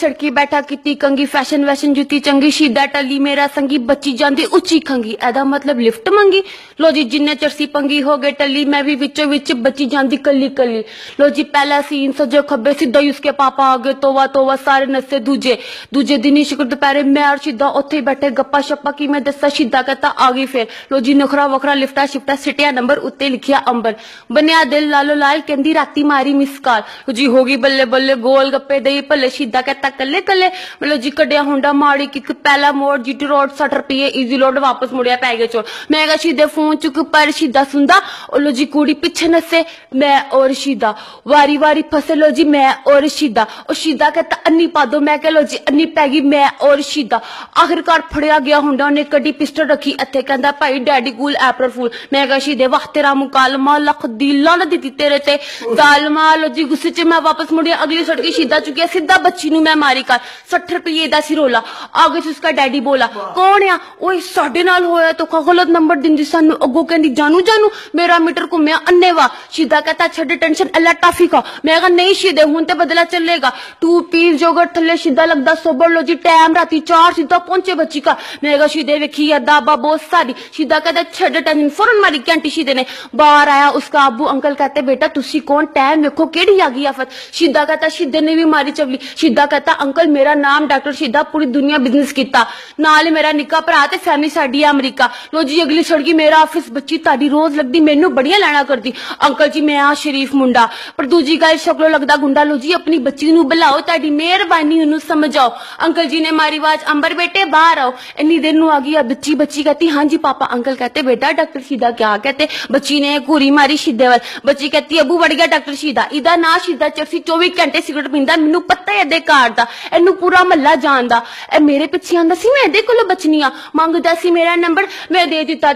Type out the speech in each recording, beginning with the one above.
ਸੜਕੀ ਬੈਠਾ ਕੀਤੀ ਕੰਗੀ ਫੈਸ਼ਨ ਵੈਸ਼ਨ ਜੁੱਤੀ ਚੰਗੀ ਸ਼ੀਦਾ ਟੱਲੀ ਮੇਰਾ ਸੰਗੀ ਬੱਚੀ ਜਾਂਦੀ ਉੱਚੀ ਖੰਗੀ ਐਦਾ ਮਤਲਬ ਲਿਫਟ ਮੰਗੀ ਲੋ ਜੀ ਜਿੰਨੇ ਚਰਸੀ ਪੰਗੀ ਹੋ ਗਏ ਟੱਲੀ ਮੈਂ ਵੀ ਵਿੱਚੋਂ ਵਿੱਚ ਬੱਚੀ ਜਾਂਦੀ ਕੱਲੀ ਕੱਲੀ ਲੋ ਜੀ ਪਹਿਲਾ ਸੀਨ ਸਜੇ ਖੱਬੇ ਸਿੱਧਾ ਹੀ ਉਸਕੇ ਪਾਪਾ ਆ ਗਏ ਤੋਵਾ ਤੋਵਾ ਸਾਰੇ ਨਸੇ ਦੂਜੇ ਦੂਜੇ ਦਿਨ ਹੀ ਸ਼ੁਕਰ ਦੁਪਹਿਰੇ ਮੈਂ ਔਰ ਸ਼ੀਦਾ ਉੱਥੇ ਬੈਠੇ ਗੱਪਾ ਸ਼ੱਪਾ ਕੀ ਮੈਂ ਦੱਸਾਂ ਸ਼ੀਦਾ ਕਹਤਾ ਆ ਗਈ ਫੇਰ ਲੋ ਜੀ ਨਖਰਾ ਵਖਰਾ ਲਿਫਟਾ ਸ਼ਿਫਟਾ ਸਿਟਿਆ ਨੰਬਰ ਉੱਤੇ ਲਿਖਿਆ ਅੰਬਰ ਬਣਿਆ ਦਿਲ ਲਾਲੋ ਲਾਲ ਕਹਿੰਦੀ ਰਾਤੀ ਮਾਰੀ ਮਿਸ ਕਾਲ ਲੋ ਜੀ ਹੋਗੀ ਬੱਲੇ ਬੱਲੇ ਗੋਲ ਗੱਪੇ ਦਈ ਭੱਲੇ ਸ਼ੀਦਾ ਕਹਤਾ ਰੁਪਏ ਕੱਲੇ ਕੱਲੇ ਮਤਲਬ ਜੀ ਕੱਢਿਆ ਹੁੰਦਾ ਮਾੜੀ ਕਿੱਕ ਪਹਿਲਾ ਮੋੜ ਜੀ ਰੋਡ 60 ਰੁਪਏ ਈਜ਼ੀ ਲੋਡ ਵਾਪਸ ਮੁੜਿਆ ਪੈ ਗਿਆ ਚੋਰ ਮੈਂ ਕਹਾਂ ਸ਼ੀਦੇ ਫੋਨ ਚੁੱਕ ਪਰ ਸ਼ੀਦਾ ਸੁੰਦਾ ਉਹ ਲੋ ਜੀ ਕੁੜੀ ਪਿੱਛੇ ਨਸੇ ਮੈਂ ਔਰ ਸ਼ੀਦਾ ਵਾਰੀ ਵਾਰੀ ਫਸੇ ਲੋ ਜੀ ਮੈਂ ਔਰ ਸ਼ੀਦਾ ਉਹ ਸ਼ੀਦਾ ਕਹਤਾ ਅੰਨੀ ਪਾ ਦੋ ਮੈਂ ਕਹ ਲੋ ਜੀ ਅੰਨੀ ਪੈ ਗਈ ਮੈਂ ਔਰ ਸ਼ੀਦਾ ਆਖਿਰਕਾਰ ਫੜਿਆ ਗਿਆ ਹੁੰਦਾ ਉਹਨੇ ਕੱਢੀ ਪਿਸਟਲ ਰੱਖੀ ਇੱਥੇ ਕਹਿੰਦਾ ਭਾਈ ਡੈਡੀ ਕੂਲ ਐਪਰ ਫੂਲ ਮੈਂ ਕਹਾਂ ਸ਼ੀਦੇ ਵਾਹ ਤੇਰਾ ਮੁਕਾਲਮਾ ਲਖ ਦੀ ਲਾਨਤ ਦਿੱਤੀ ਤੇਰੇ ਤੇ ਜ਼ਾਲਮਾ ਲੋ ਜੀ ਗੁੱਸੇ 'ਚ ਮੈਂ ਵਾਪਸ ਮੁੜਿਆ ਅਗਲੀ ਸੜਕੀ ਸ਼ੀਦਾ ਚੁੱਕਿਆ ਸਿੱਧਾ ਬੱਚੀ ਨੂੰ ਮੈਂ ਮਾਰੀ ਕਰ 60 ਰੁਪਏ ਦਾ ਸਿਰੋਲਾ ਆਗੇ ਚ ਉਸਕਾ ਡੈਡੀ ਬੋਲਾ ਕੌਣ ਆ ਓਏ ਸਾਡੇ ਨਾਲ ਹੋਇਆ ਤੋਖਾ ਗਲਤ ਨੰਬਰ ਦਿੰਦੀ ਸਾਨੂੰ ਅੱਗੋਂ ਕਹਿੰਦੀ ਜਾਨੂ ਜਾਨੂ ਮੇਰਾ ਮੀਟਰ ਘੁੰਮਿਆ ਅੰਨੇਵਾ ਸ਼ੀਦਾ ਕਹਤਾ ਛੱਡ ਟੈਨਸ਼ਨ ਅੱਲਾ ਟਾਫੀ ਕਾ ਮੈਂ ਕਹਾਂ ਨਹੀਂ ਸ਼ੀਦੇ ਹੁਣ ਤੇ ਬਦਲਾ ਚੱਲੇਗਾ ਤੂੰ ਪੀਰ ਜੋਗਰ ਥੱਲੇ ਸ਼ੀਦਾ ਲੱਗਦਾ ਸੋਬਰ ਲੋ ਜੀ ਟਾਈਮ ਰਾਤੀ 4 ਸਿੱਧਾ ਪਹੁੰਚੇ ਬੱਚੀ ਕਾ ਮੈਂ ਕਹਾਂ ਸ਼ੀਦੇ ਵੇਖੀ ਅਦਾ ਬਾਬੋ ਸਾਡੀ ਸ਼ੀਦਾ ਕਹਤਾ ਛੱਡ ਟੈਨਸ਼ਨ ਫੌਰਨ ਮਾਰੀ ਘੰਟੀ ਸ਼ੀਦੇ ਨੇ ਬਾਹਰ ਆਇਆ ਉਸਕਾ ਅਬੂ ਅੰਕਲ कहते बेटा तुसी कौन टाइम देखो केड़ी आ गई आफत शिदा कहता शिदे ने भी मारी चवली शिदा कहता ਦਿੱਤਾ ਅੰਕਲ ਮੇਰਾ ਨਾਮ ਡਾਕਟਰ ਸ਼ਿਦਾ ਪੂਰੀ ਦੁਨੀਆ ਬਿਜ਼ਨਸ ਕੀਤਾ ਨਾਲ ਮੇਰਾ ਨਿੱਕਾ ਭਰਾ ਤੇ ਫੈਮਿਲੀ ਸਾਡੀ ਆ ਅਮਰੀਕਾ ਲੋ ਜੀ ਅਗਲੀ ਛੜਗੀ ਮੇਰਾ ਆਫਿਸ ਬੱਚੀ ਤੁਹਾਡੀ ਰੋਜ਼ ਲੱਗਦੀ ਮੈਨੂੰ ਬੜੀਆਂ ਲੈਣਾ ਕਰਦੀ ਅੰਕਲ ਜੀ ਮੈਂ ਆ ਸ਼ਰੀਫ ਮੁੰਡਾ ਪਰ ਦੂਜੀ ਗੱਲ ਸ਼ਕਲੋਂ ਲੱਗਦਾ ਗੁੰਡਾ ਲੋ ਜੀ ਆਪਣੀ ਬੱਚੀ ਨੂੰ ਬੁਲਾਓ ਤੁਹਾਡੀ ਮਿਹਰਬਾਨੀ ਉਹਨੂੰ ਸਮਝਾਓ ਅੰਕਲ ਜੀ ਨੇ ਮਾਰੀ ਆਵਾਜ਼ ਅੰਬਰ ਬੇਟੇ ਬਾਹਰ ਆਓ ਇੰਨੀ ਦਿਨ ਨੂੰ ਆ ਗਈ ਆ ਬੱਚੀ ਬੱਚੀ ਕਹਤੀ ਹਾਂਜੀ ਪਾਪਾ ਅੰਕਲ ਕਹਤੇ ਬੇਟਾ ਡਾਕਟਰ ਸ਼ੀਦਾ ਕਿਆ ਕਹਤੇ ਬੱਚੀ ਨੇ ਘੂਰੀ ਮਾਰੀ ਸ਼ੀਦੇ ਵੱਲ ਬੱਚੀ ਕਹਤੀ ਅਬੂ ਵੜ ਗਿਆ ਡਾਕਟਰ ਸ਼ੀਦਾ ਇਹਦਾ ਨਾਂ ਸ਼ੀਦਾ ਚਰਸੀ 24 ਘੰਟੇ ਸਿਗਰਟ ਪੀਂਦਾ ਮੈਨੂੰ ਪਤਾ ਹੈ ਦੇ ਕਾਰਡ मेरे पिछे आंदा सी मैं को बचनी हाँ मंगता मेरा नंबर मैं दे दिता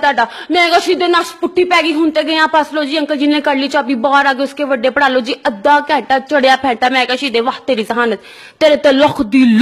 नस पुटी पै हूं तो पास लो जी अंकल जी ने कर चाबी बहार आ गए उसके वे पढ़ा लो जी अद्धा घंटा चढ़िया फैटा मैं सीधे वाह तेरी जहानत तेरे तो लुख दी